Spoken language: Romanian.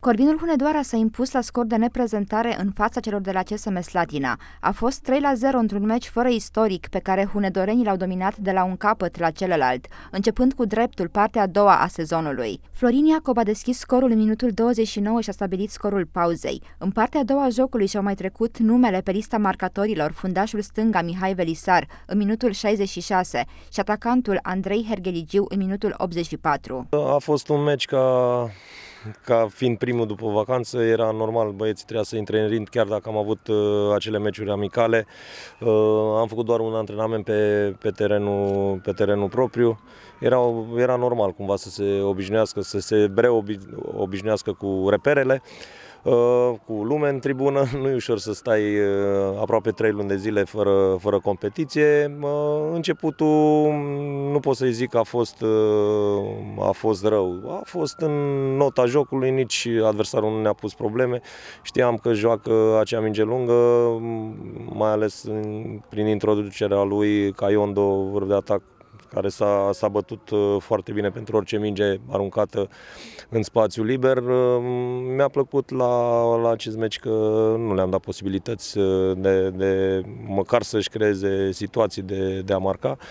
Corbinul Hunedoara s-a impus la scor de neprezentare în fața celor de la CSM Slatina. A fost 3 la 0 într-un meci fără istoric pe care hunedorenii l-au dominat de la un capăt la celălalt, începând cu dreptul partea a doua a sezonului. Florin Iacob a deschis scorul în minutul 29 și a stabilit scorul pauzei. În partea a doua a jocului și-au mai trecut numele pe lista marcatorilor fundașul stânga Mihai Velisar în minutul 66 și atacantul Andrei Hergeligiu în minutul 84. A fost un meci ca ca fiind primul după vacanță, era normal, băieții trebuia să intre în rind, chiar dacă am avut uh, acele meciuri amicale. Uh, am făcut doar un antrenament pe, pe, terenul, pe terenul propriu. Era, era normal cumva să se obișnuiască, să se reobișnuiască cu reperele. Uh, Uh, cu lume în tribună, nu e ușor să stai uh, aproape 3 luni de zile fără, fără competiție. Uh, începutul mm, nu pot să-i zic că a fost, a fost rău. A fost în nota jocului, nici adversarul nu ne-a pus probleme. Știam că joacă acea minge lungă, mm, mai ales prin introducerea lui Caiondo, vârf de atac care s-a, s-a bătut uh, foarte bine pentru orice minge aruncată în spațiu liber. Uh, mi-a plăcut la, la acest meci că nu le-am dat posibilități uh, de, de măcar să-și creeze situații de, de a marca.